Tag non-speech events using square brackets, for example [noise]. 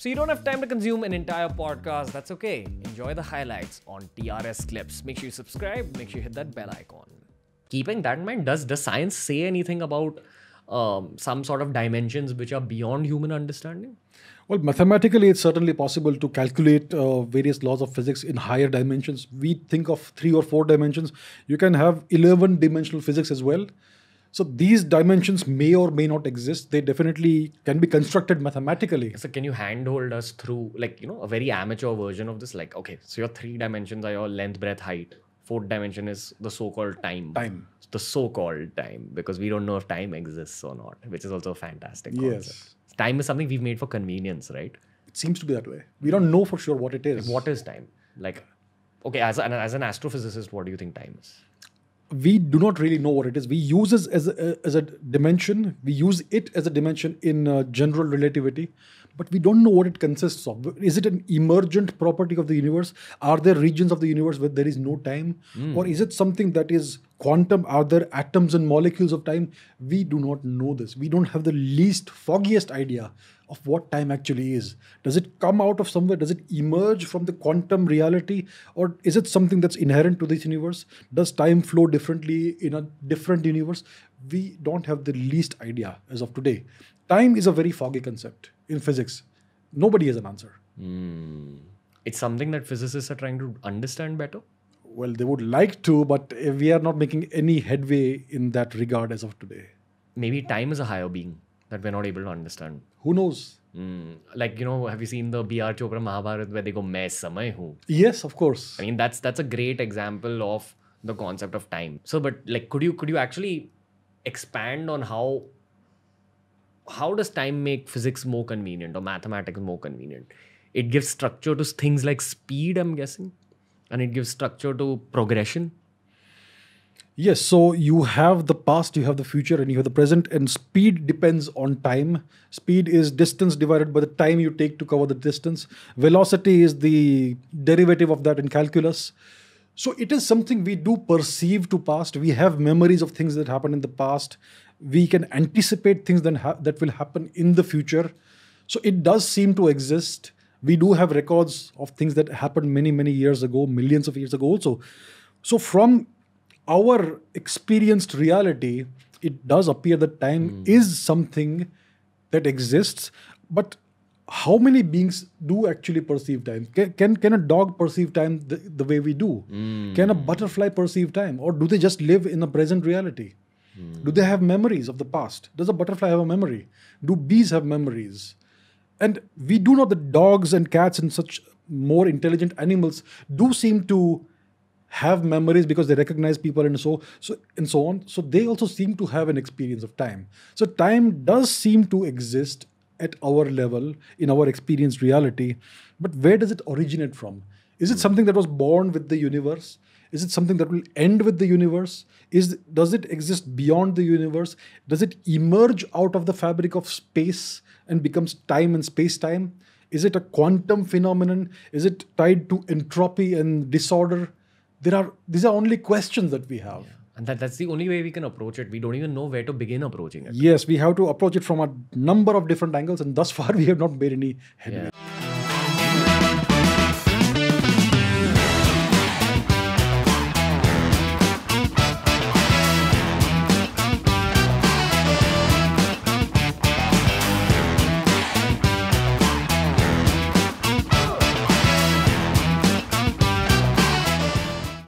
So you don't have time to consume an entire podcast, that's okay. Enjoy the highlights on TRS Clips. Make sure you subscribe, make sure you hit that bell icon. Keeping that in mind, does the science say anything about um, some sort of dimensions which are beyond human understanding? Well, mathematically, it's certainly possible to calculate uh, various laws of physics in higher dimensions. We think of three or four dimensions. You can have 11 dimensional physics as well. So these dimensions may or may not exist. They definitely can be constructed mathematically. So can you handhold us through like, you know, a very amateur version of this? Like, okay, so your three dimensions are your length, breadth, height. Fourth dimension is the so-called time. Time. The so-called time. Because we don't know if time exists or not, which is also a fantastic concept. Yes. Time is something we've made for convenience, right? It seems to be that way. We don't know for sure what it is. Like, what is time? Like, okay, as, an, as an astrophysicist, what do you think time is? we do not really know what it is. We use it as a, as a dimension. We use it as a dimension in uh, general relativity, but we don't know what it consists of. Is it an emergent property of the universe? Are there regions of the universe where there is no time? Mm. Or is it something that is quantum? Are there atoms and molecules of time? We do not know this. We don't have the least, foggiest idea of what time actually is. Does it come out of somewhere? Does it emerge from the quantum reality? Or is it something that's inherent to this universe? Does time flow differently in a different universe? We don't have the least idea as of today. Time is a very foggy concept in physics? Nobody has an answer. Mm. It's something that physicists are trying to understand better. Well, they would like to, but eh, we are not making any headway in that regard as of today. Maybe time is a higher being that we're not able to understand. Who knows? Mm. Like you know, have you seen the B.R. Chopra Mahabharata where they go, "Main samay hu." Yes, of course. I mean, that's that's a great example of the concept of time. So, but like, could you could you actually expand on how how does time make physics more convenient or mathematics more convenient? It gives structure to things like speed, I'm guessing, and it gives structure to progression. Yes, so you have the past, you have the future, and you have the present, and speed depends on time. Speed is distance divided by the time you take to cover the distance. Velocity is the derivative of that in calculus. So it is something we do perceive to past. We have memories of things that happened in the past, we can anticipate things that, ha- that will happen in the future. So it does seem to exist. We do have records of things that happened many, many years ago, millions of years ago also. So from our experienced reality, it does appear that time mm. is something that exists. But how many beings do actually perceive time? Can, can, can a dog perceive time the, the way we do? Mm. Can a butterfly perceive time? Or do they just live in the present reality? Hmm. Do they have memories of the past? Does a butterfly have a memory? Do bees have memories? And we do know that dogs and cats and such more intelligent animals do seem to have memories because they recognize people and so so and so on. So they also seem to have an experience of time. So time does seem to exist at our level in our experienced reality, but where does it originate from? Is it hmm. something that was born with the universe? Is it something that will end with the universe? Is does it exist beyond the universe? Does it emerge out of the fabric of space and becomes time and space-time? Is it a quantum phenomenon? Is it tied to entropy and disorder? There are these are only questions that we have. Yeah. And that, that's the only way we can approach it. We don't even know where to begin approaching it. Yes, we have to approach it from a number of different angles, and thus far [laughs] we have not made any headway. Yeah.